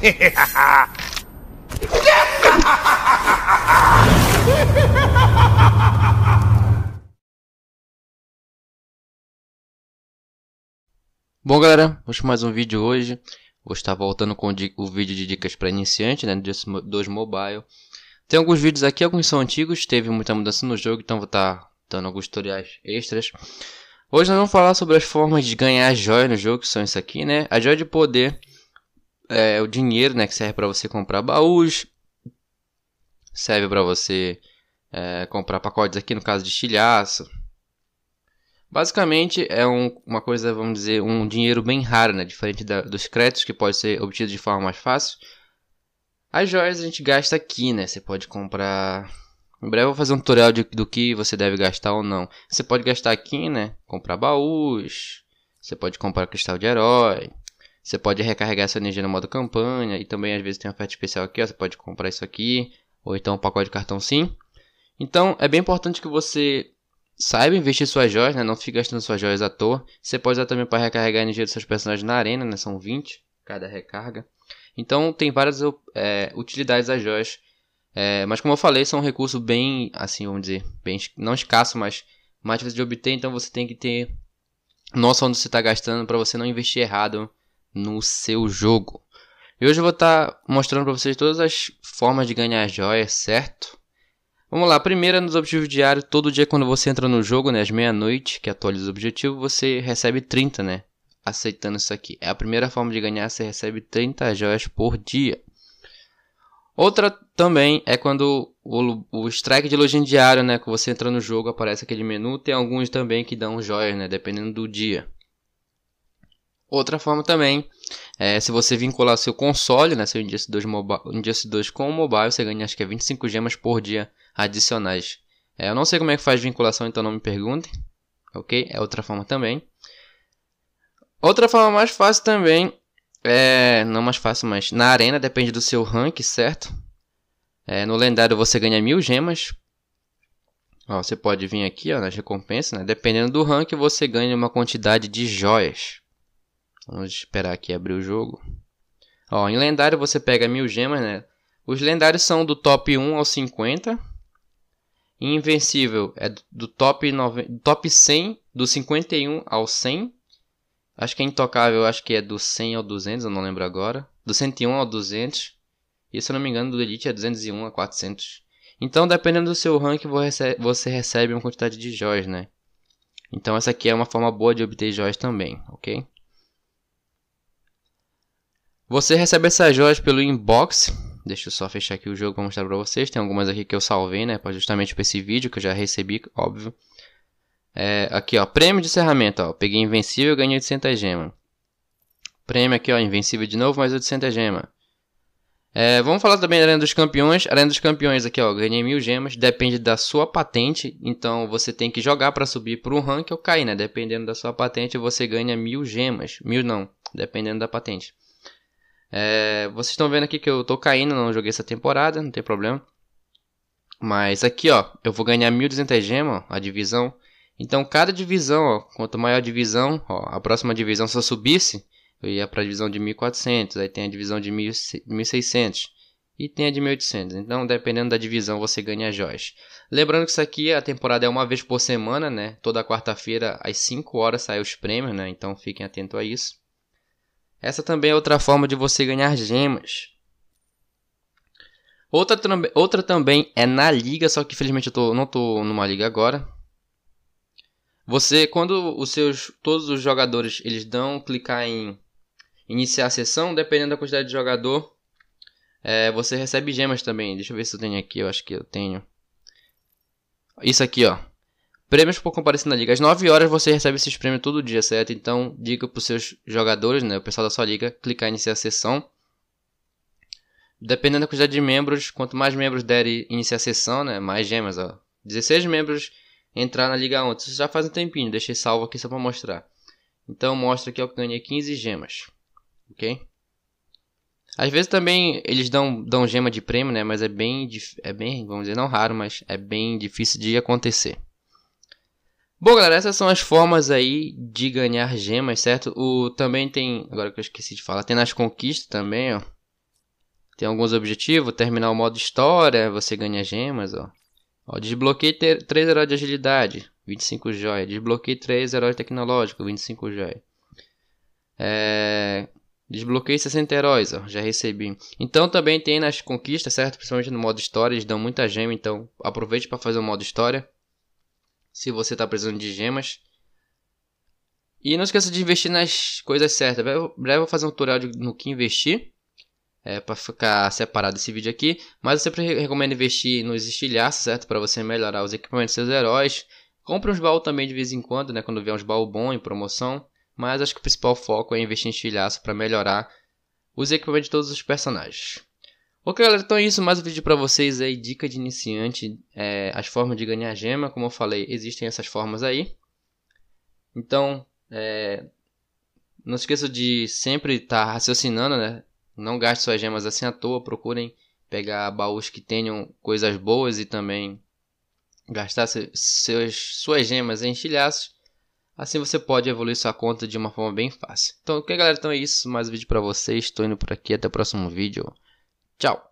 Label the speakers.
Speaker 1: Bom galera, vamos mais um vídeo hoje. Vou estar voltando com o vídeo de dicas para iniciante né, dos mobile. Tem alguns vídeos aqui, alguns são antigos, teve muita mudança no jogo, então vou estar tá dando alguns tutoriais extras. Hoje nós vamos falar sobre as formas de ganhar joia no jogo, que são isso aqui, né? A joia de poder é, o dinheiro né, que serve para você comprar baús, serve para você é, comprar pacotes aqui, no caso de estilhaço. Basicamente é um, uma coisa, vamos dizer, um dinheiro bem raro, né? diferente da, dos créditos que pode ser obtido de forma mais fácil. As joias a gente gasta aqui, né? Você pode comprar. Em breve eu vou fazer um tutorial de, do que você deve gastar ou não. Você pode gastar aqui, né? Comprar baús. Você pode comprar cristal de herói. Você pode recarregar essa energia no modo campanha e também às vezes tem uma oferta especial aqui, ó, você pode comprar isso aqui ou então um pacote de cartão SIM. Então é bem importante que você saiba investir suas joias, né? não fique gastando suas joias à toa. Você pode usar também para recarregar a energia dos seus personagens na arena, né? são 20 cada recarga. Então tem várias é, utilidades das joias, é, mas como eu falei, são um recurso bem, assim vamos dizer, bem não escasso, mas mais difícil de obter, então você tem que ter noção onde você está gastando para você não investir errado no seu jogo. E hoje eu vou estar tá mostrando para vocês todas as formas de ganhar joias, certo? Vamos lá, primeira nos objetivos diários, todo dia quando você entra no jogo, né, às meia-noite, que atualiza o objetivo, você recebe 30, né? Aceitando isso aqui. É a primeira forma de ganhar, você recebe 30 joias por dia. Outra também é quando o, o strike de login diário, né? Que você entra no jogo, aparece aquele menu. Tem alguns também que dão joias, né? Dependendo do dia. Outra forma também é, se você vincular seu console, né, seu Injustice 2, mobile, Injustice 2 com o mobile, você ganha acho que é 25 gemas por dia adicionais. É, eu não sei como é que faz vinculação, então não me perguntem. Ok? É outra forma também. Outra forma mais fácil também é. Não mais fácil, mas na arena, depende do seu rank, certo? É, no lendário você ganha mil gemas. Ó, você pode vir aqui ó, nas recompensas, né? Dependendo do rank, você ganha uma quantidade de joias. Vamos esperar aqui abrir o jogo. Ó, em lendário você pega mil gemas, né? Os lendários são do top 1 ao 50. invencível é do top, 9, top 100, do 51 ao 100. Acho que é intocável, acho que é do 100 ao 200, eu não lembro agora. Do 101 ao 200. E se eu não me engano, do Elite é 201 a 400. Então, dependendo do seu rank, você recebe uma quantidade de joias, né? Então, essa aqui é uma forma boa de obter joias também, ok? Você recebe essas joias pelo inbox. Deixa eu só fechar aqui o jogo para mostrar para vocês. Tem algumas aqui que eu salvei, né? Justamente para esse vídeo que eu já recebi, óbvio. É, aqui, ó. Prêmio de encerramento, ó. Peguei Invencível e ganhei 800 gemas. Prêmio aqui, ó. Invencível de novo, mais 800 gemas. É, vamos falar também da Arena dos Campeões. Arena dos Campeões aqui, ó, ganhei mil gemas, depende da sua patente. Então você tem que jogar para subir para um rank ou cair, né? Dependendo da sua patente, você ganha mil gemas. Mil não, dependendo da patente. É, vocês estão vendo aqui que eu tô caindo, não joguei essa temporada, não tem problema. Mas aqui, ó, eu vou ganhar 1.200 gemas, a divisão. Então, cada divisão, ó, quanto maior a divisão, ó, a próxima divisão, se eu subisse, eu ia para a divisão de 1.400, aí tem a divisão de 1.600 e tem a de 1.800. Então, dependendo da divisão, você ganha joias. Lembrando que isso aqui, a temporada é uma vez por semana, né? Toda quarta-feira, às 5 horas, saem os prêmios, né? Então, fiquem atentos a isso. Essa também é outra forma de você ganhar gemas. Outra, outra também é na liga, só que infelizmente eu tô, não tô numa liga agora. Você, quando os seus, todos os jogadores eles dão clicar em iniciar a sessão, dependendo da quantidade de jogador, é, você recebe gemas também. Deixa eu ver se eu tenho aqui, eu acho que eu tenho. Isso aqui, ó. Prêmios por comparecer na liga. Às 9 horas você recebe esses prêmios todo dia, certo? Então, diga para os seus jogadores, né, o pessoal da sua liga, clicar em iniciar a sessão. Dependendo da quantidade de membros, quanto mais membros derem iniciar a sessão, né, mais gemas, ó. 16 membros entrar na liga ontem. Isso já faz um tempinho, deixei salvo aqui só para mostrar. Então, mostra que eu ganhei 15 gemas. OK? Às vezes também eles dão, dão gema de prêmio, né? Mas é bem, é bem, vamos dizer, não raro, mas é bem difícil de acontecer. Bom, galera, essas são as formas aí de ganhar gemas, certo? O também tem, agora que eu esqueci de falar, tem nas conquistas também, ó. Tem alguns objetivos, terminar o modo história, você ganha gemas, ó. ó desbloqueei 3 heróis de agilidade, 25 joias. Desbloqueei 3 heróis tecnológicos, 25 joias. É... Desbloqueei 60 heróis, ó, já recebi. Então também tem nas conquistas, certo? Principalmente no modo história, eles dão muita gema, então aproveite para fazer o modo história se você está precisando de gemas. E não esqueça de investir nas coisas certas. Eu breve vou fazer um tutorial de, no que investir. É, para ficar separado esse vídeo aqui. Mas eu sempre recomendo investir nos estilhaços, certo? Para você melhorar os equipamentos dos seus heróis. Compre uns baús também de vez em quando, né? Quando vier uns baús bons em promoção. Mas acho que o principal foco é investir em estilhaço para melhorar os equipamentos de todos os personagens. Ok, galera, então é isso. Mais um vídeo para vocês aí, dica de iniciante, é, as formas de ganhar gema. Como eu falei, existem essas formas aí. Então, é, não esqueça de sempre estar tá raciocinando, né? Não gaste suas gemas assim à toa. Procurem pegar baús que tenham coisas boas e também gastar seus, suas gemas em estilhaços. Assim você pode evoluir sua conta de uma forma bem fácil. Então, ok, galera? Então é isso. Mais um vídeo para vocês. Estou indo por aqui. Até o próximo vídeo. Chao.